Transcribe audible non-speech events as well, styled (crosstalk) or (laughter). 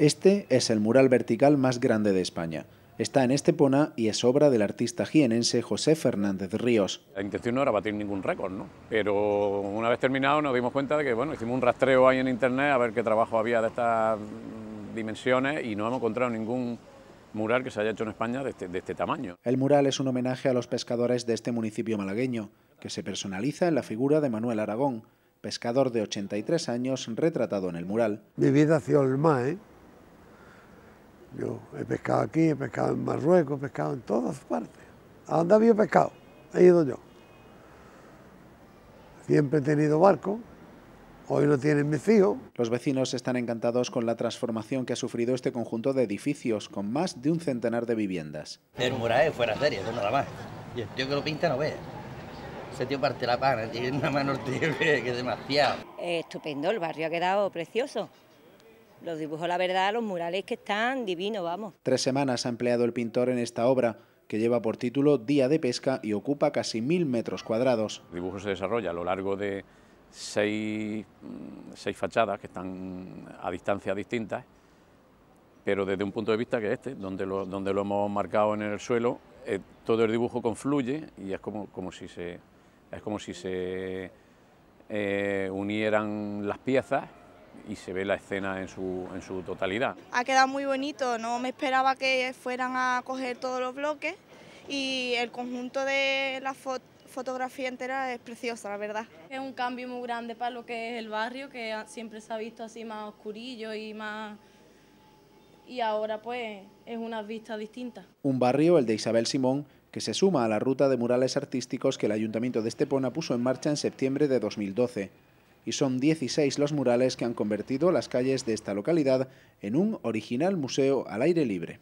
Este es el mural vertical más grande de España. Está en Estepona y es obra del artista jienense José Fernández Ríos. La intención no era batir ningún récord, ¿no? Pero una vez terminado nos dimos cuenta de que, bueno, hicimos un rastreo ahí en internet a ver qué trabajo había de estas dimensiones y no hemos encontrado ningún mural que se haya hecho en España de este, este tamaño. El mural es un homenaje a los pescadores de este municipio malagueño, que se personaliza en la figura de Manuel Aragón, pescador de 83 años retratado en el mural. Mi vida hacia el mar, ¿eh? Yo he pescado aquí, he pescado en Marruecos, he pescado en todas partes. A dónde había pescado, he ido yo. Siempre he tenido barco, hoy lo tienen mis hijos. Los vecinos están encantados con la transformación que ha sufrido este conjunto de edificios, con más de un centenar de viviendas. El es fuera serie, eso nada más. Y el tío que lo pinta no ve. Ese tío parte la pana, (laughs) tiene una mano que es demasiado. Eh, estupendo, el barrio ha quedado precioso. Los dibujos, la verdad, los murales que están divinos, vamos. Tres semanas ha empleado el pintor en esta obra, que lleva por título Día de Pesca y ocupa casi mil metros cuadrados. El dibujo se desarrolla a lo largo de seis, mm, fachadas que están a distancias distintas, pero desde un punto de vista que es este, donde lo, donde lo hemos marcado en el suelo, eh, todo el dibujo confluye y es como, como si se, es como si se eh, unieran las piezas y se ve la escena en su, en su totalidad. Ha quedado muy bonito, no me esperaba que fueran a coger todos los bloques y el conjunto de la fotografía entera es preciosa, la verdad. Es un cambio muy grande para lo que es el barrio, que siempre se ha visto así más oscurillo y más y ahora pues es una vista distinta. Un barrio, el de Isabel Simón, que se suma a la ruta de murales artísticos que el Ayuntamiento de Estepona puso en marcha en septiembre de 2012 y son 16 los murales que han convertido las calles de esta localidad en un original museo al aire libre.